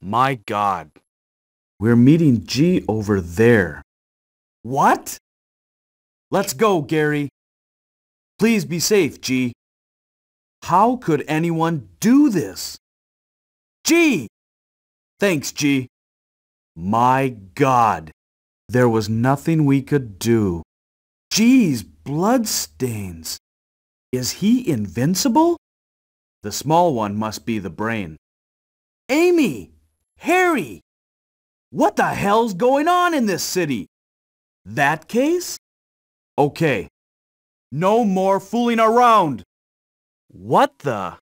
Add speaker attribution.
Speaker 1: My God. We're meeting G over there. What? Let's go, Gary. Please be safe, G. How could anyone do this? G! Thanks, G. My God. There was nothing we could do. G's bloodstains. Is he invincible? The small one must be the brain. Amy! Harry! What the hell's going on in this city? That case? Okay. No more fooling around.
Speaker 2: What the?